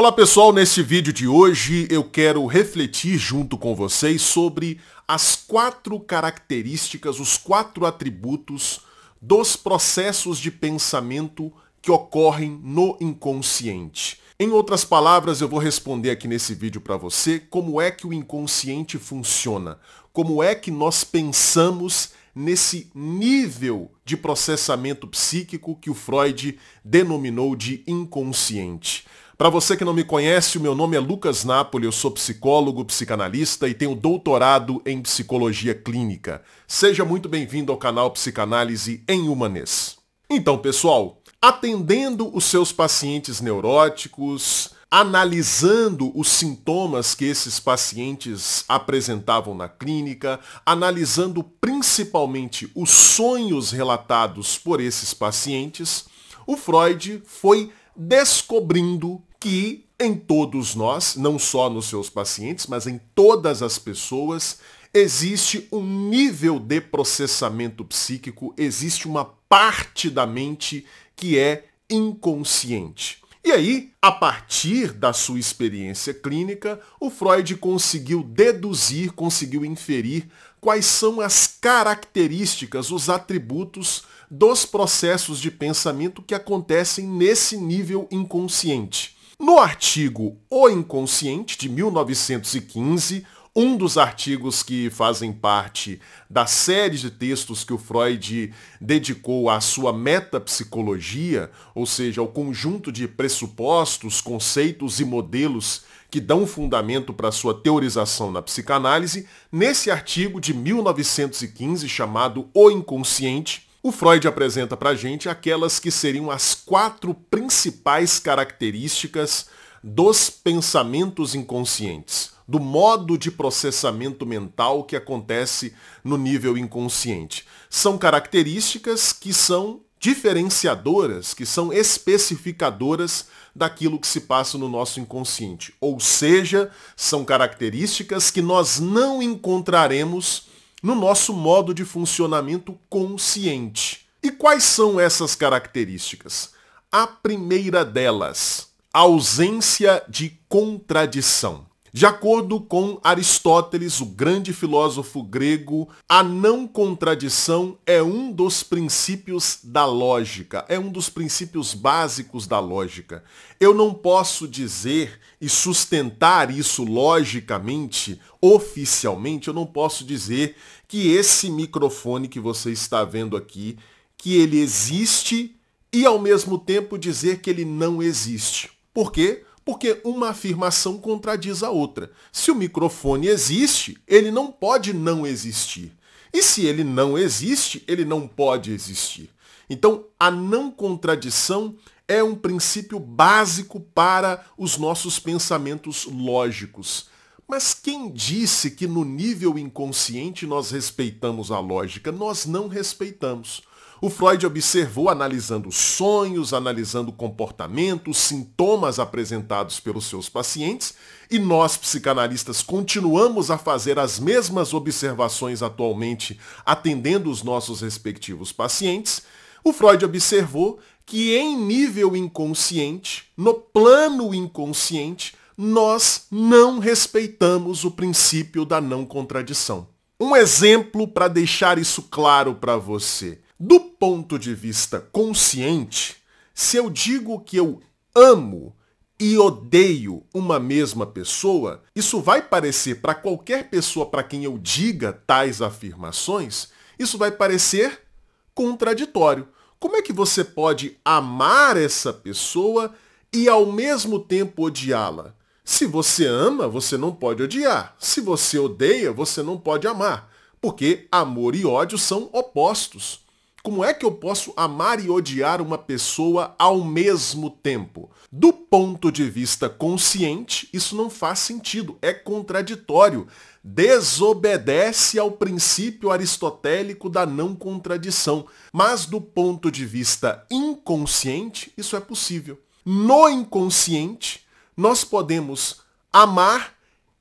Olá pessoal, Neste vídeo de hoje eu quero refletir junto com vocês sobre as quatro características, os quatro atributos dos processos de pensamento que ocorrem no inconsciente. Em outras palavras, eu vou responder aqui nesse vídeo para você como é que o inconsciente funciona, como é que nós pensamos nesse nível de processamento psíquico que o Freud denominou de inconsciente. Para você que não me conhece, o meu nome é Lucas Napoli, eu sou psicólogo, psicanalista e tenho doutorado em psicologia clínica. Seja muito bem-vindo ao canal Psicanálise em Humanês. Então, pessoal, atendendo os seus pacientes neuróticos, analisando os sintomas que esses pacientes apresentavam na clínica, analisando principalmente os sonhos relatados por esses pacientes, o Freud foi descobrindo que em todos nós, não só nos seus pacientes, mas em todas as pessoas, existe um nível de processamento psíquico, existe uma parte da mente que é inconsciente. E aí, a partir da sua experiência clínica, o Freud conseguiu deduzir, conseguiu inferir quais são as características, os atributos dos processos de pensamento que acontecem nesse nível inconsciente. No artigo O Inconsciente, de 1915, um dos artigos que fazem parte da série de textos que o Freud dedicou à sua metapsicologia, ou seja, ao conjunto de pressupostos, conceitos e modelos que dão fundamento para sua teorização na psicanálise, nesse artigo de 1915 chamado O Inconsciente, o Freud apresenta para a gente aquelas que seriam as quatro principais características dos pensamentos inconscientes, do modo de processamento mental que acontece no nível inconsciente. São características que são diferenciadoras, que são especificadoras daquilo que se passa no nosso inconsciente. Ou seja, são características que nós não encontraremos no nosso modo de funcionamento consciente. E quais são essas características? A primeira delas, ausência de contradição. De acordo com Aristóteles, o grande filósofo grego, a não contradição é um dos princípios da lógica, é um dos princípios básicos da lógica. Eu não posso dizer e sustentar isso logicamente, oficialmente, eu não posso dizer que esse microfone que você está vendo aqui, que ele existe e ao mesmo tempo dizer que ele não existe. Por quê? porque uma afirmação contradiz a outra. Se o microfone existe, ele não pode não existir. E se ele não existe, ele não pode existir. Então, a não contradição é um princípio básico para os nossos pensamentos lógicos. Mas quem disse que no nível inconsciente nós respeitamos a lógica? Nós não respeitamos. O Freud observou analisando sonhos, analisando comportamentos, sintomas apresentados pelos seus pacientes, e nós psicanalistas continuamos a fazer as mesmas observações atualmente, atendendo os nossos respectivos pacientes. O Freud observou que em nível inconsciente, no plano inconsciente, nós não respeitamos o princípio da não contradição. Um exemplo para deixar isso claro para você. Do ponto de vista consciente, se eu digo que eu amo e odeio uma mesma pessoa, isso vai parecer para qualquer pessoa para quem eu diga tais afirmações, isso vai parecer contraditório. Como é que você pode amar essa pessoa e ao mesmo tempo odiá-la? Se você ama, você não pode odiar. Se você odeia, você não pode amar. Porque amor e ódio são opostos. Como é que eu posso amar e odiar uma pessoa ao mesmo tempo? Do ponto de vista consciente, isso não faz sentido, é contraditório. Desobedece ao princípio aristotélico da não contradição. Mas do ponto de vista inconsciente, isso é possível. No inconsciente, nós podemos amar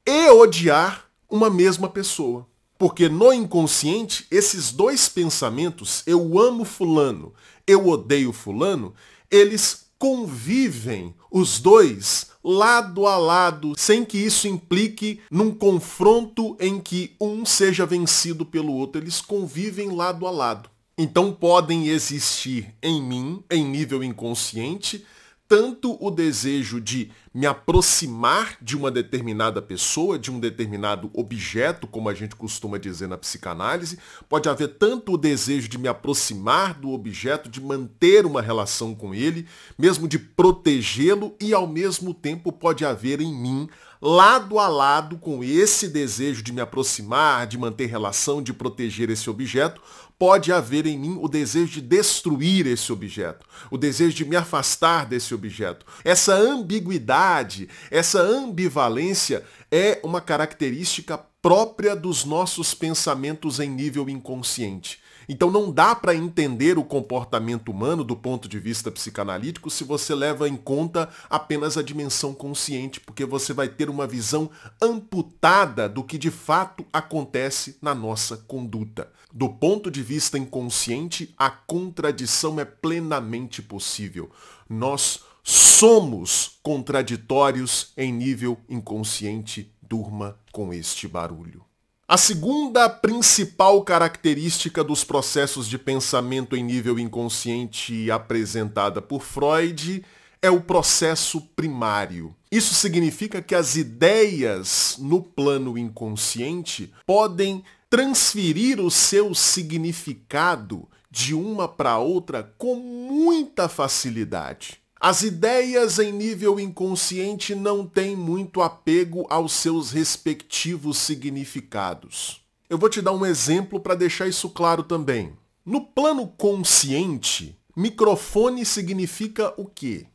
e odiar uma mesma pessoa. Porque no inconsciente, esses dois pensamentos, eu amo fulano, eu odeio fulano, eles convivem os dois lado a lado, sem que isso implique num confronto em que um seja vencido pelo outro. Eles convivem lado a lado. Então podem existir em mim, em nível inconsciente, tanto o desejo de me aproximar de uma determinada pessoa, de um determinado objeto, como a gente costuma dizer na psicanálise, pode haver tanto o desejo de me aproximar do objeto, de manter uma relação com ele, mesmo de protegê-lo, e ao mesmo tempo pode haver em mim lado a lado com esse desejo de me aproximar, de manter relação, de proteger esse objeto, pode haver em mim o desejo de destruir esse objeto, o desejo de me afastar desse objeto. Essa ambiguidade, essa ambivalência é uma característica própria dos nossos pensamentos em nível inconsciente. Então não dá para entender o comportamento humano do ponto de vista psicanalítico se você leva em conta apenas a dimensão consciente, porque você vai ter uma visão amputada do que de fato acontece na nossa conduta. Do ponto de vista inconsciente, a contradição é plenamente possível. Nós somos contraditórios em nível inconsciente. Durma com este barulho. A segunda principal característica dos processos de pensamento em nível inconsciente apresentada por Freud é o processo primário. Isso significa que as ideias no plano inconsciente podem transferir o seu significado de uma para outra com muita facilidade. As ideias em nível inconsciente não têm muito apego aos seus respectivos significados. Eu vou te dar um exemplo para deixar isso claro também. No plano consciente, microfone significa o quê?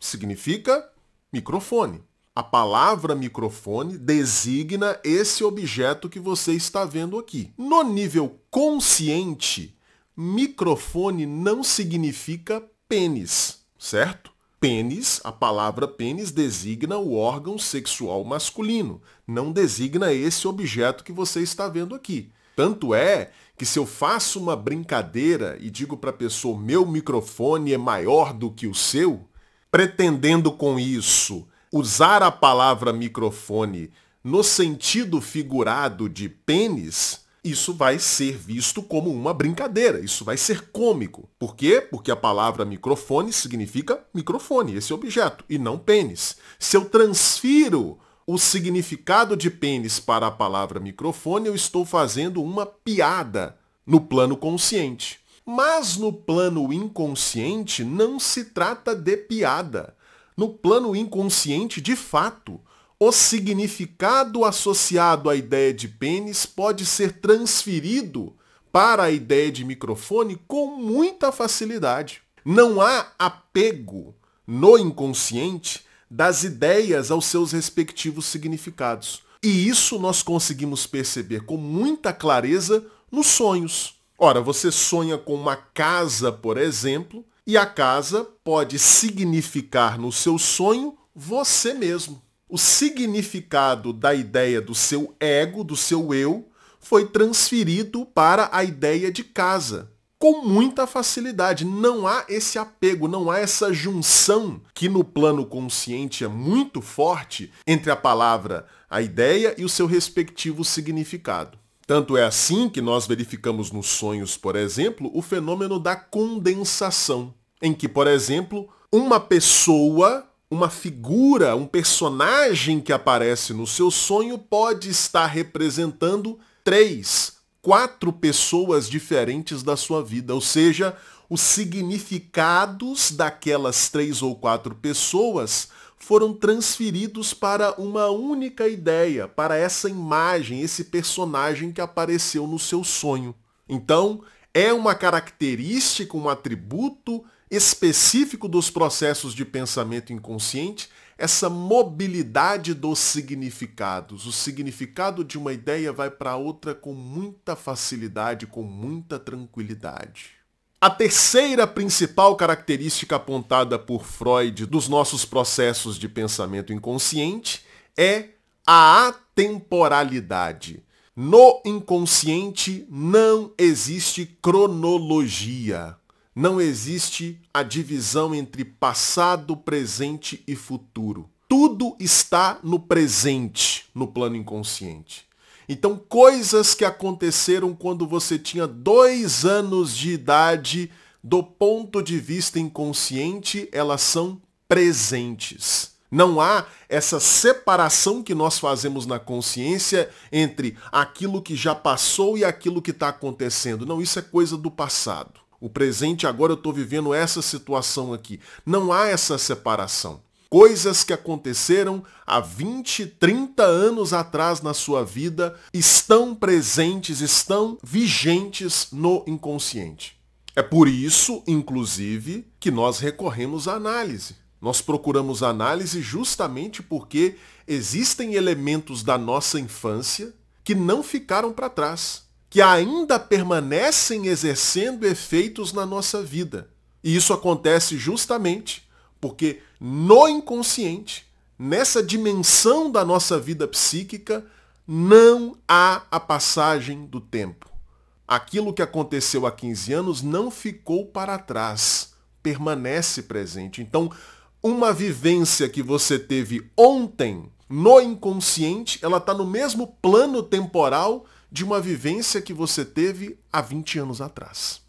Significa microfone. A palavra microfone designa esse objeto que você está vendo aqui. No nível consciente, microfone não significa pênis certo? Pênis, a palavra pênis designa o órgão sexual masculino, não designa esse objeto que você está vendo aqui. Tanto é que se eu faço uma brincadeira e digo para a pessoa meu microfone é maior do que o seu, pretendendo com isso usar a palavra microfone no sentido figurado de pênis, isso vai ser visto como uma brincadeira, isso vai ser cômico. Por quê? Porque a palavra microfone significa microfone, esse objeto, e não pênis. Se eu transfiro o significado de pênis para a palavra microfone, eu estou fazendo uma piada no plano consciente. Mas no plano inconsciente não se trata de piada. No plano inconsciente, de fato, o significado associado à ideia de pênis pode ser transferido para a ideia de microfone com muita facilidade. Não há apego no inconsciente das ideias aos seus respectivos significados. E isso nós conseguimos perceber com muita clareza nos sonhos. Ora, você sonha com uma casa, por exemplo, e a casa pode significar no seu sonho você mesmo o significado da ideia do seu ego, do seu eu, foi transferido para a ideia de casa. Com muita facilidade. Não há esse apego, não há essa junção que no plano consciente é muito forte entre a palavra, a ideia e o seu respectivo significado. Tanto é assim que nós verificamos nos sonhos, por exemplo, o fenômeno da condensação, em que, por exemplo, uma pessoa uma figura, um personagem que aparece no seu sonho pode estar representando três, quatro pessoas diferentes da sua vida, ou seja, os significados daquelas três ou quatro pessoas foram transferidos para uma única ideia, para essa imagem, esse personagem que apareceu no seu sonho. Então, é uma característica, um atributo específico dos processos de pensamento inconsciente essa mobilidade dos significados. O significado de uma ideia vai para outra com muita facilidade, com muita tranquilidade. A terceira principal característica apontada por Freud dos nossos processos de pensamento inconsciente é a atemporalidade. No inconsciente não existe cronologia. Não existe a divisão entre passado, presente e futuro. Tudo está no presente, no plano inconsciente. Então, coisas que aconteceram quando você tinha dois anos de idade, do ponto de vista inconsciente, elas são presentes. Não há essa separação que nós fazemos na consciência entre aquilo que já passou e aquilo que está acontecendo. Não, isso é coisa do passado. O presente agora eu estou vivendo essa situação aqui. Não há essa separação. Coisas que aconteceram há 20, 30 anos atrás na sua vida estão presentes, estão vigentes no inconsciente. É por isso, inclusive, que nós recorremos à análise. Nós procuramos análise justamente porque existem elementos da nossa infância que não ficaram para trás que ainda permanecem exercendo efeitos na nossa vida. E isso acontece justamente porque no inconsciente, nessa dimensão da nossa vida psíquica, não há a passagem do tempo. Aquilo que aconteceu há 15 anos não ficou para trás, permanece presente. Então, uma vivência que você teve ontem no inconsciente, ela está no mesmo plano temporal de uma vivência que você teve há 20 anos atrás.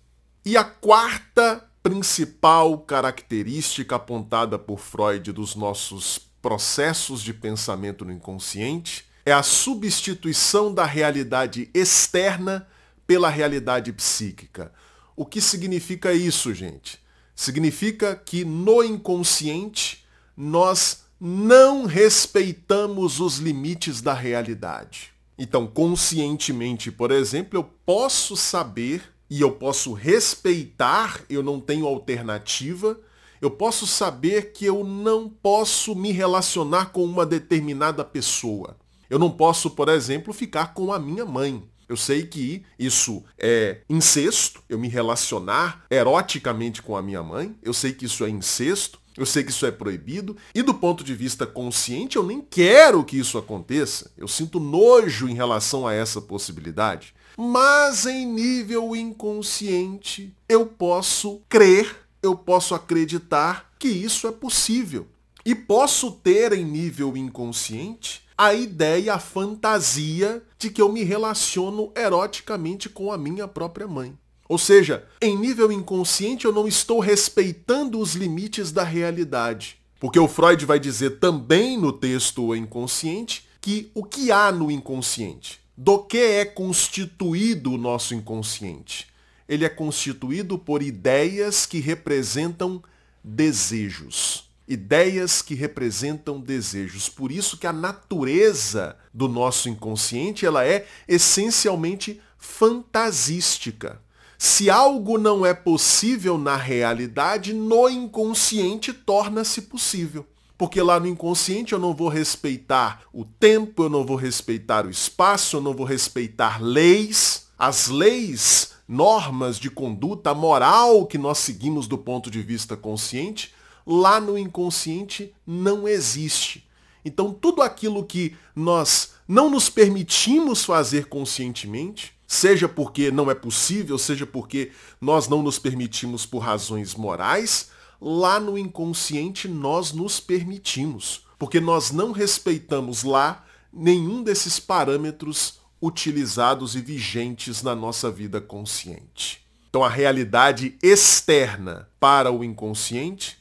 E a quarta principal característica apontada por Freud dos nossos processos de pensamento no inconsciente é a substituição da realidade externa pela realidade psíquica. O que significa isso, gente? Significa que no inconsciente nós não respeitamos os limites da realidade. Então, conscientemente, por exemplo, eu posso saber e eu posso respeitar, eu não tenho alternativa, eu posso saber que eu não posso me relacionar com uma determinada pessoa. Eu não posso, por exemplo, ficar com a minha mãe. Eu sei que isso é incesto, eu me relacionar eroticamente com a minha mãe, eu sei que isso é incesto, eu sei que isso é proibido, e do ponto de vista consciente, eu nem quero que isso aconteça. Eu sinto nojo em relação a essa possibilidade. Mas em nível inconsciente, eu posso crer, eu posso acreditar que isso é possível. E posso ter em nível inconsciente a ideia, a fantasia de que eu me relaciono eroticamente com a minha própria mãe. Ou seja, em nível inconsciente eu não estou respeitando os limites da realidade. Porque o Freud vai dizer também no texto O Inconsciente que o que há no inconsciente, do que é constituído o nosso inconsciente? Ele é constituído por ideias que representam desejos ideias que representam desejos. Por isso que a natureza do nosso inconsciente, ela é essencialmente fantasística. Se algo não é possível na realidade, no inconsciente torna-se possível. Porque lá no inconsciente eu não vou respeitar o tempo, eu não vou respeitar o espaço, eu não vou respeitar leis. As leis, normas de conduta, moral que nós seguimos do ponto de vista consciente, lá no inconsciente não existe. Então tudo aquilo que nós não nos permitimos fazer conscientemente, seja porque não é possível, seja porque nós não nos permitimos por razões morais, lá no inconsciente nós nos permitimos, porque nós não respeitamos lá nenhum desses parâmetros utilizados e vigentes na nossa vida consciente. Então a realidade externa para o inconsciente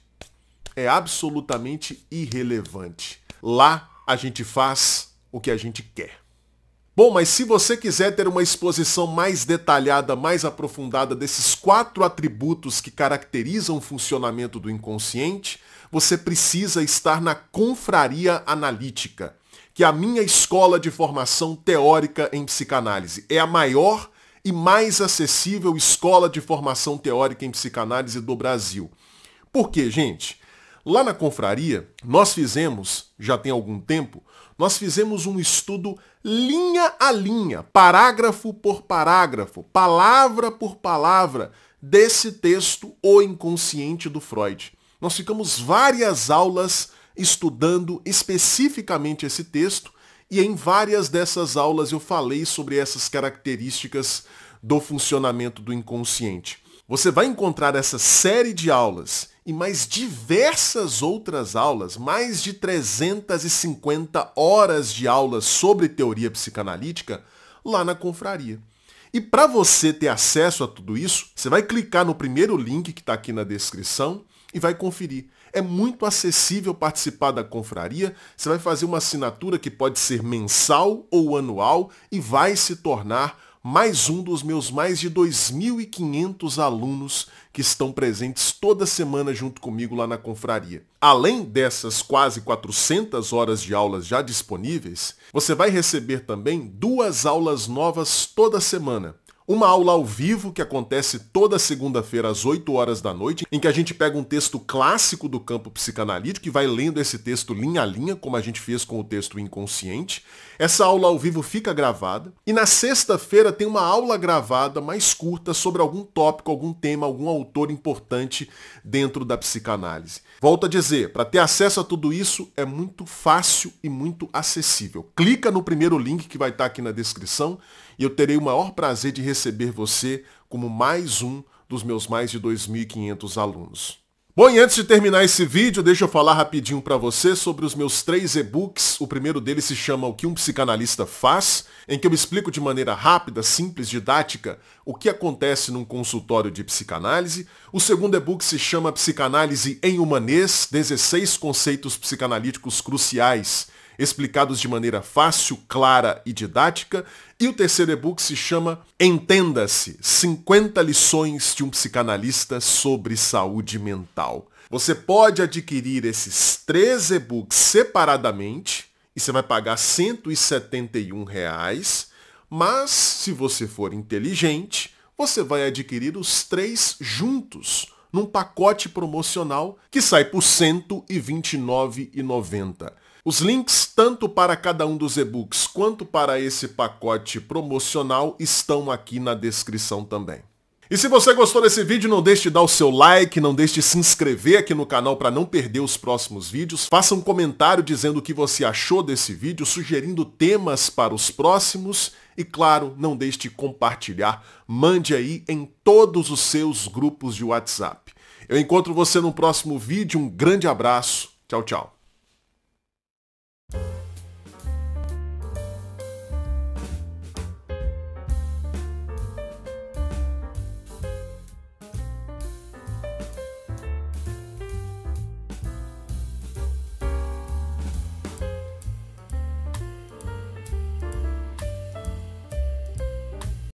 é absolutamente irrelevante. Lá a gente faz o que a gente quer. Bom, mas se você quiser ter uma exposição mais detalhada, mais aprofundada desses quatro atributos que caracterizam o funcionamento do inconsciente, você precisa estar na Confraria Analítica, que é a minha escola de formação teórica em psicanálise. É a maior e mais acessível escola de formação teórica em psicanálise do Brasil. Por quê, gente? Lá na confraria, nós fizemos, já tem algum tempo, nós fizemos um estudo linha a linha, parágrafo por parágrafo, palavra por palavra, desse texto O Inconsciente do Freud. Nós ficamos várias aulas estudando especificamente esse texto e em várias dessas aulas eu falei sobre essas características do funcionamento do inconsciente. Você vai encontrar essa série de aulas e mais diversas outras aulas, mais de 350 horas de aulas sobre teoria psicanalítica lá na confraria. E para você ter acesso a tudo isso, você vai clicar no primeiro link que está aqui na descrição e vai conferir. É muito acessível participar da confraria. Você vai fazer uma assinatura que pode ser mensal ou anual e vai se tornar mais um dos meus mais de 2.500 alunos que estão presentes toda semana junto comigo lá na confraria. Além dessas quase 400 horas de aulas já disponíveis, você vai receber também duas aulas novas toda semana. Uma aula ao vivo que acontece toda segunda-feira às 8 horas da noite, em que a gente pega um texto clássico do campo psicanalítico e vai lendo esse texto linha a linha, como a gente fez com o texto inconsciente. Essa aula ao vivo fica gravada. E na sexta-feira tem uma aula gravada mais curta sobre algum tópico, algum tema, algum autor importante dentro da psicanálise. Volto a dizer, para ter acesso a tudo isso é muito fácil e muito acessível. Clica no primeiro link que vai estar tá aqui na descrição e eu terei o maior prazer de receber você como mais um dos meus mais de 2.500 alunos. Bom, e antes de terminar esse vídeo, deixa eu falar rapidinho para você sobre os meus três e-books. O primeiro deles se chama O que um psicanalista faz, em que eu explico de maneira rápida, simples, didática, o que acontece num consultório de psicanálise. O segundo e-book se chama Psicanálise em Humanês, 16 conceitos psicanalíticos cruciais explicados de maneira fácil, clara e didática. E o terceiro e-book se chama Entenda-se, 50 lições de um psicanalista sobre saúde mental. Você pode adquirir esses três e-books separadamente e você vai pagar R$ 171, reais, mas se você for inteligente, você vai adquirir os três juntos num pacote promocional que sai por R$ 129,90. Os links tanto para cada um dos e-books quanto para esse pacote promocional estão aqui na descrição também. E se você gostou desse vídeo, não deixe de dar o seu like, não deixe de se inscrever aqui no canal para não perder os próximos vídeos. Faça um comentário dizendo o que você achou desse vídeo, sugerindo temas para os próximos. E claro, não deixe de compartilhar. Mande aí em todos os seus grupos de WhatsApp. Eu encontro você no próximo vídeo. Um grande abraço. Tchau, tchau.